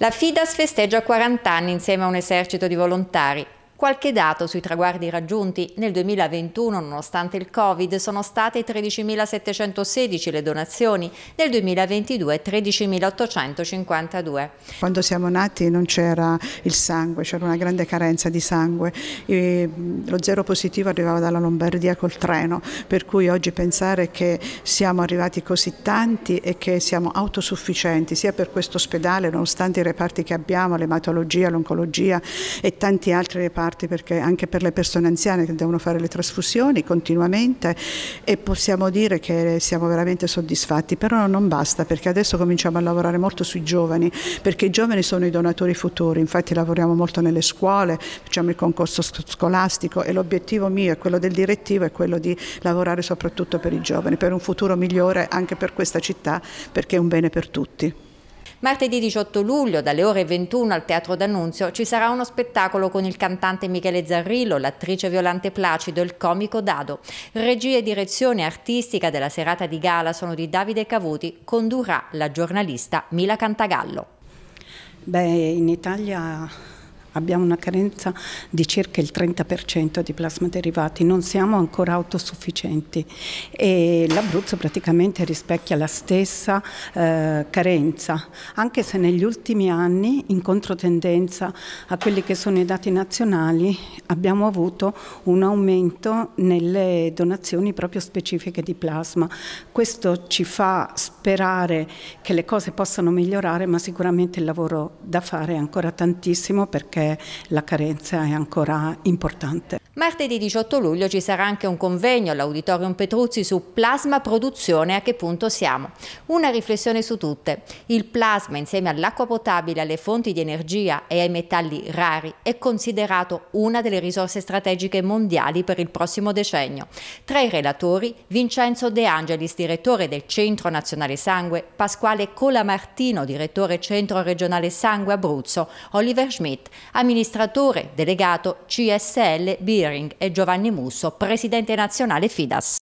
La FIDAS festeggia 40 anni insieme a un esercito di volontari. Qualche dato sui traguardi raggiunti. Nel 2021, nonostante il Covid, sono state 13.716 le donazioni, nel 2022 13.852. Quando siamo nati non c'era il sangue, c'era una grande carenza di sangue. E lo zero positivo arrivava dalla Lombardia col treno, per cui oggi pensare che siamo arrivati così tanti e che siamo autosufficienti sia per questo ospedale, nonostante i reparti che abbiamo, l'ematologia, l'oncologia e tanti altri reparti parti perché anche per le persone anziane che devono fare le trasfusioni continuamente e possiamo dire che siamo veramente soddisfatti, però non basta perché adesso cominciamo a lavorare molto sui giovani perché i giovani sono i donatori futuri, infatti lavoriamo molto nelle scuole, facciamo il concorso scolastico e l'obiettivo mio e quello del direttivo è quello di lavorare soprattutto per i giovani, per un futuro migliore anche per questa città perché è un bene per tutti. Martedì 18 luglio dalle ore 21 al Teatro D'Annunzio ci sarà uno spettacolo con il cantante Michele Zarrillo, l'attrice Violante Placido e il comico Dado. Regia e direzione artistica della serata di gala sono di Davide Cavuti, condurrà la giornalista Mila Cantagallo. Beh, in Italia abbiamo una carenza di circa il 30% di plasma derivati, non siamo ancora autosufficienti e l'Abruzzo praticamente rispecchia la stessa eh, carenza, anche se negli ultimi anni, in controtendenza a quelli che sono i dati nazionali, abbiamo avuto un aumento nelle donazioni proprio specifiche di plasma. Questo ci fa sperare che le cose possano migliorare, ma sicuramente il lavoro da fare è ancora tantissimo perché la carenza è ancora importante. Martedì 18 luglio ci sarà anche un convegno all'Auditorium Petruzzi su plasma produzione a che punto siamo. Una riflessione su tutte. Il plasma insieme all'acqua potabile, alle fonti di energia e ai metalli rari è considerato una delle risorse strategiche mondiali per il prossimo decennio. Tra i relatori Vincenzo De Angelis, direttore del Centro Nazionale Sangue, Pasquale Colamartino, direttore Centro Regionale Sangue Abruzzo, Oliver Schmidt, amministratore delegato CSL Biering e Giovanni Musso, presidente nazionale Fidas.